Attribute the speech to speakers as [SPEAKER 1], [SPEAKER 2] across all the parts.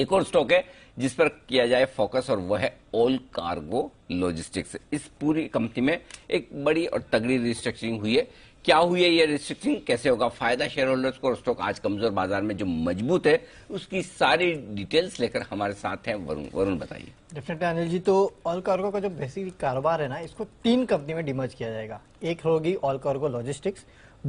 [SPEAKER 1] एक और स्टॉक है जिस पर किया जाए फोकस और वह है ऑल कार्गो लॉजिस्टिक्स इस पूरी कंपनी में एक बड़ी और तगड़ी रिस्ट्रक्चरिंग हुई है क्या हुई है ये रिस्ट्रिक्शन कैसे होगा फायदा शेयर होल्डर्स को स्टॉक आज कमजोर बाजार में जो मजबूत है उसकी सारी डिटेल्स लेकर हमारे साथ हैं वरुण वरुण बताइए
[SPEAKER 2] डेफिनेटली अनिल जी तो ऑल कार्गो का जो बेसिक कारोबार है ना इसको तीन कंपनी में डिमर्ज किया जाएगा एक होगी ऑल कार्गो लॉजिस्टिक्स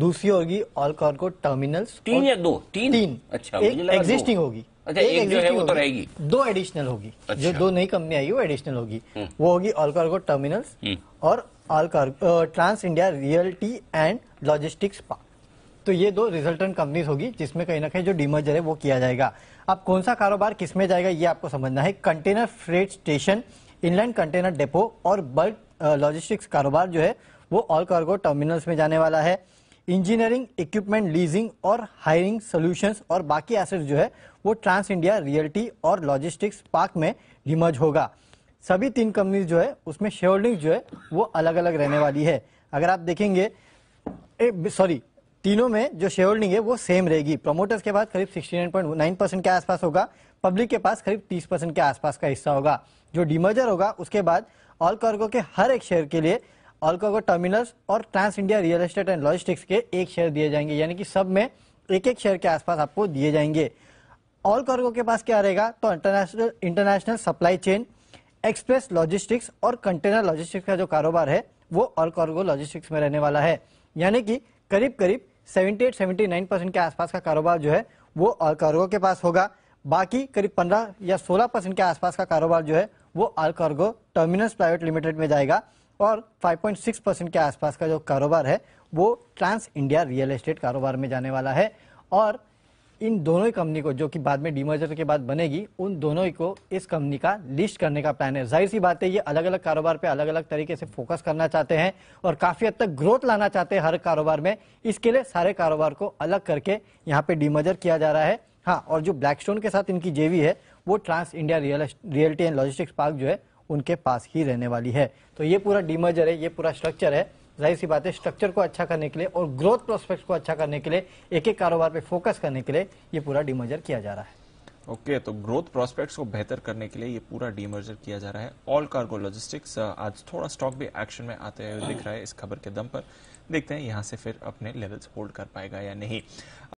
[SPEAKER 2] दूसरी होगी ऑल कार्गो टर्मिनल्स तीन या दो तीन, तीन अच्छा एक्जिस्टिंग होगी अच्छा एक, एक जो है वो तो रहेगी दो एडिशनल होगी अच्छा। जो दो नई कंपनी आएगी वो एडिशनल होगी हम्म। वो होगी ऑल कार्गो टर्मिनल्स और Allcargo trans India realty and logistics park तो ये दो रिजल्टेंट कंपनीज होगी जिसमें कहीं ना कहीं जो डिमर्जर है वो किया जाएगा अब कौन सा कारोबार किसमें जाएगा ये आपको समझना है container freight station inland container depot और बल्क लॉजिस्टिक्स कारोबार जो है वो ऑल कार्गो टर्मिनल्स में जाने वाला है इंजीनियरिंग इक्विपमेंट लीजिंग और हायरिंग सॉल्यूशंस और बाकी एसेट्स जो है वो ट्रांस इंडिया रियल्टी और लॉजिस्टिक्स पार्क में डिमर्ज होगा सभी तीन कंपनी जो है उसमें शेयर होल्डिंग जो है वो अलग अलग रहने वाली है अगर आप देखेंगे सॉरी तीनों में जो शेयर होल्डिंग है वो सेम रहेगी प्रमोटर्स के पास करीब 69.9 परसेंट के आसपास होगा पब्लिक के पास करीब तीस परसेंट के आसपास का हिस्सा होगा जो डिमर्जर होगा उसके बाद ऑल कार्गो के हर एक शेयर के लिए ऑलकागो टर्मिनल्स और trans India real estate and logistics के एक शेयर दिए जाएंगे यानी कि सब में एक एक शेयर के आसपास आपको दिए जाएंगे ऑल कार्गो के पास क्या रहेगा तो international international supply chain express logistics और कंटेनर लॉजिस्टिक्स का जो कारोबार है वो ऑल कार्गो लॉजिस्टिक्स में रहने वाला है यानी कि करीब करीब 78 79 परसेंट के आसपास का कारोबार जो है वो ऑल कार्गो के पास होगा बाकी करीब 15 या 16 परसेंट के आसपास का कारोबार जो है वो Allcargo terminals private limited में जाएगा और 5.6 परसेंट के आसपास का जो कारोबार है वो ट्रांस इंडिया रियल एस्टेट कारोबार में जाने वाला है और इन दोनों ही कंपनी को जो कि बाद में डीमर्जर के बाद बनेगी उन दोनों ही को इस कंपनी का लिस्ट करने का प्लान है जाहिर सी बात है ये अलग अलग कारोबार पे अलग अलग तरीके से फोकस करना चाहते हैं और काफी हद तक ग्रोथ लाना चाहते हैं हर कारोबार में इसके लिए सारे कारोबार को अलग करके यहाँ पे डीमर्जर किया जा रहा है हाँ और जो ब्लैकस्टोन के साथ इनकी जेवी है वो trans India real reality and logistics park जो है उनके पास ही रहने वाली है तो ये पूरा डीमर्जर है ये पूरा स्ट्रक्चर है जाहिर सी बात है स्ट्रक्चर को अच्छा करने के लिए और ग्रोथ प्रोस्पेक्ट को अच्छा करने के लिए एक एक कारोबार पे फोकस करने के लिए ये पूरा डीमर्जर किया जा रहा है
[SPEAKER 1] ओके okay, तो ग्रोथ प्रोस्पेक्ट्स को बेहतर करने के लिए ये पूरा डीमर्जर किया जा रहा है ऑल कार्गो लॉजिस्टिक्स आज थोड़ा स्टॉक भी एक्शन में आते हुए दिख रहा है इस खबर के दम पर देखते हैं यहाँ से फिर अपने लेवल्स होल्ड कर पाएगा या नहीं